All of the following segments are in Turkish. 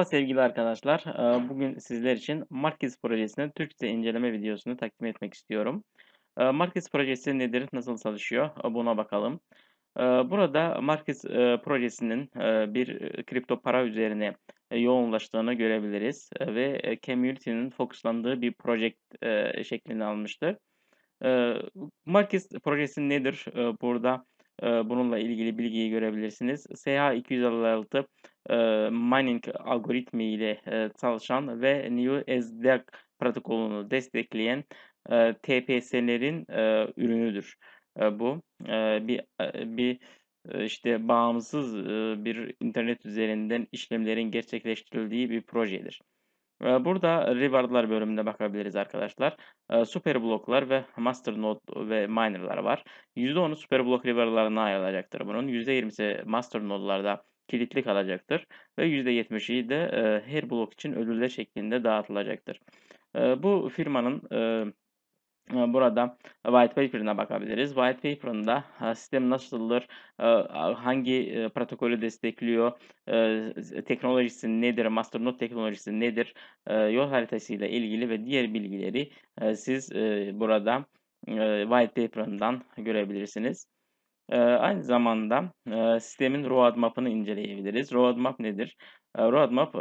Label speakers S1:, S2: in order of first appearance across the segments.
S1: Merhaba sevgili arkadaşlar. Ee, bugün sizler için Markets projesinin Türkçe inceleme videosunu takdim etmek istiyorum. Ee, Markets projesi nedir, nasıl çalışıyor ee, buna bakalım. Burada Markets e, projesinin e, bir e, kripto para üzerine yoğunlaştığını görebiliriz ve community'nin fokuslandığı bir proje şeklini almıştır. Markets projesi nedir? Burada bununla ilgili bilgiyi görebilirsiniz. SH256 mining algoritmi ile çalışan ve New NewSDAQ protokolünü destekleyen TPS'lerin ürünüdür. Bu bir bir işte bağımsız bir internet üzerinden işlemlerin gerçekleştirildiği bir projedir. Burada rewardlar bölümüne bakabiliriz arkadaşlar. Super bloklar ve master node ve miner'lar var. %10'u super block rewardlarına ayrılacaktır bunun. %20'si master node'larda kilitli kalacaktır. Ve %70'i de her blok için ödüller şeklinde dağıtılacaktır. Bu firmanın ee, burada white paper'ına bakabiliriz. White paper'ında e, sistem nasıldır, e, hangi e, protokolü destekliyor, teknolojisi nedir, masternode teknolojisi nedir, yol haritasıyla ilgili ve diğer bilgileri siz burada white paper'ından görebilirsiniz. Aynı zamanda sistemin roadmap'ını inceleyebiliriz. Roadmap nedir? Roadmap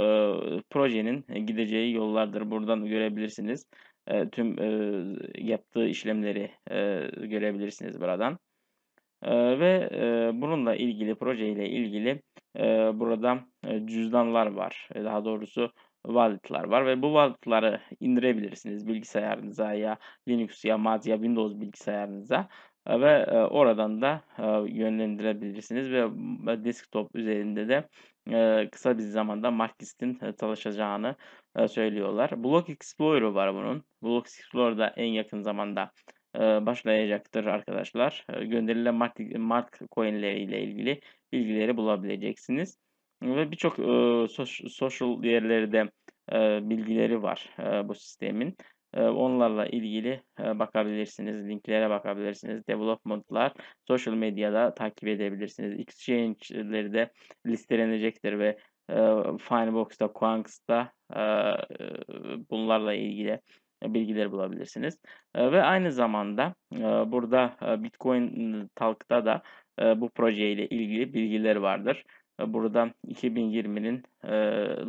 S1: projenin gideceği yollardır. Buradan görebilirsiniz e, tüm e, yaptığı işlemleri e, görebilirsiniz buradan. E, ve e, bununla ilgili projeyle ilgili e, burada e, cüzdanlar var. E, daha doğrusu wallet'lar var ve bu wallet'ları indirebilirsiniz bilgisayarınıza ya Linux ya Mac ya Windows bilgisayarınıza ve e, oradan da e, yönlendirebilirsiniz ve e, desktop üzerinde de kısa bir zamanda Markist'in çalışacağını söylüyorlar. Block Explorer var bunun. Block Explorer da en yakın zamanda başlayacaktır arkadaşlar. Gönderilen Mark coinleri ile ilgili bilgileri bulabileceksiniz. Ve birçok social yerlerde bilgileri var bu sistemin. Onlarla ilgili bakabilirsiniz. Linklere bakabilirsiniz. Development'lar social medyada takip edebilirsiniz. Exchange'leri de listelenecektir ve Finebox'ta, Quanx'ta bunlarla ilgili bilgileri bulabilirsiniz. Ve aynı zamanda burada Bitcoin Talk'ta da bu projeyle ilgili bilgiler vardır. Burada 2020'nin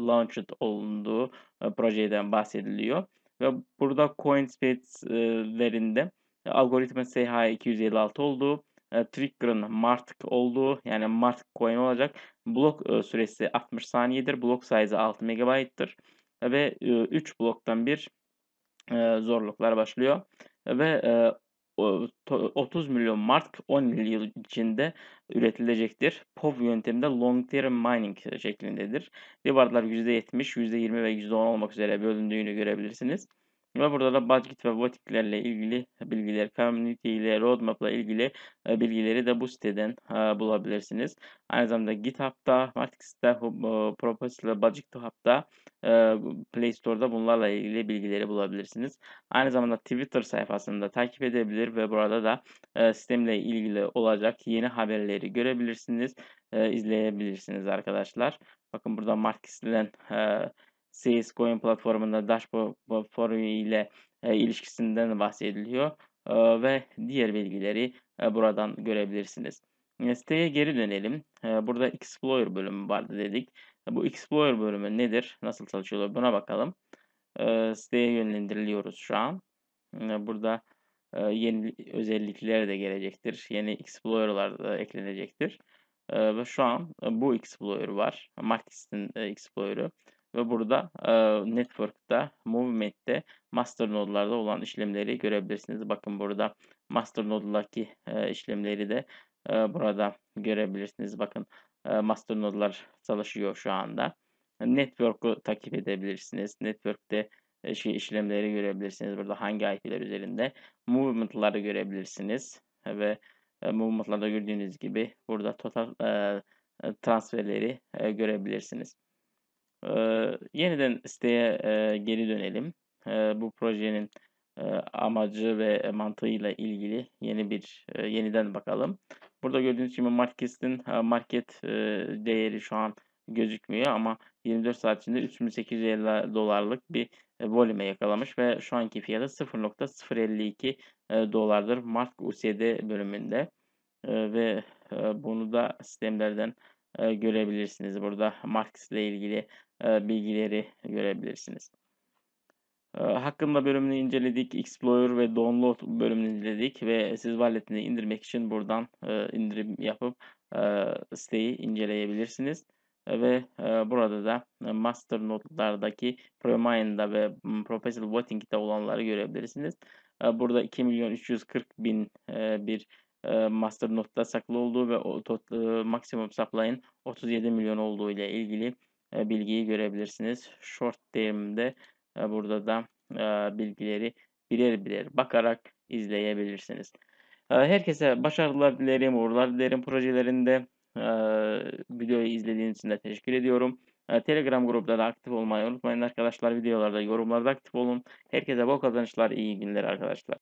S1: launched olunduğu projeden bahsediliyor. Ve burada CoinSpace'lerinde e, algoritma SH256 olduğu, e, Trigger'ın Mark olduğu yani Mark coin olacak. Blok e, süresi 60 saniyedir. Blok size 6 MB'tır. Ve 3 bloktan bir zorluklar başlıyor. Ve 30 milyon mark 10 yıl içinde üretilecektir. POV yönteminde long term mining şeklindedir. Rivarlar %70, %20 ve %10 olmak üzere bölündüğünü görebilirsiniz. Ve burada da budget ve vatiklerle ilgili bilgiler, community ile roadmap ile ilgili e, bilgileri de bu siteden e, bulabilirsiniz. Aynı zamanda GitHub'da, Matrix'te, Proposal'da, Budget Hub'da, e, Play Store'da bunlarla ilgili bilgileri bulabilirsiniz. Aynı zamanda Twitter sayfasında takip edebilir ve burada da sistemle ilgili olacak yeni haberleri görebilirsiniz, izleyebilirsiniz arkadaşlar. Bakın burada Matrix'ten CS oyun platformunda dashboard platformu ile e, ilişkisinden bahsediliyor e, ve diğer bilgileri e, buradan görebilirsiniz. E, siteye geri dönelim. E, burada Explorer bölümü vardı dedik. E, bu Explorer bölümü nedir? Nasıl çalışıyor? Buna bakalım. E, siteye yönlendiriliyoruz şu an. E, burada e, yeni özellikler de gelecektir. Yeni Explorer'lar da eklenecektir. E, ve şu an e, bu Explorer var. Martis'in e, Explorer'ı ve burada e, network'ta, movement'te master nodlarda olan işlemleri görebilirsiniz. Bakın burada master nodlardaki e, işlemleri de e, burada görebilirsiniz. Bakın e, master nodlar çalışıyor şu anda. Network'u takip edebilirsiniz. Network'te e, şey işlemleri görebilirsiniz. Burada hangi IP'ler üzerinde movement'ları görebilirsiniz ve e, movement'larda gördüğünüz gibi burada total e, e transferleri e, görebilirsiniz. E, yeniden siteye e, geri dönelim. E, bu projenin e, amacı ve mantığıyla ilgili yeni bir e, yeniden bakalım. Burada gördüğünüz gibi marketin market değeri şu an gözükmüyor ama 24 saat içinde 3850 dolarlık bir volüme yakalamış ve şu anki fiyatı 0.052 dolardır Mark USD bölümünde ve bunu da sistemlerden görebilirsiniz. Burada Marx ile ilgili e, bilgileri görebilirsiniz. E, hakkında bölümünü inceledik. Explorer ve Download bölümünü inceledik ve siz walletini indirmek için buradan e, indirim yapıp siteyi inceleyebilirsiniz. Ve burada da master Masternodlardaki ProMine'da ve Professional Voting'de olanları görebilirsiniz. Burada 2 milyon 340 bin bir master Masternod'da saklı olduğu ve maksimum saplayın 37 milyon olduğu ile ilgili e, bilgiyi görebilirsiniz. Short terimde e, burada da e, bilgileri birer birer bakarak izleyebilirsiniz. Herkese başarılar dilerim, uğurlar dilerim projelerinde. Videoyu izlediğiniz için de teşekkür ediyorum. Telegram grupta da aktif olmayı unutmayın arkadaşlar. Videolarda, yorumlarda aktif olun. Herkese bol kazançlar, iyi günler arkadaşlar.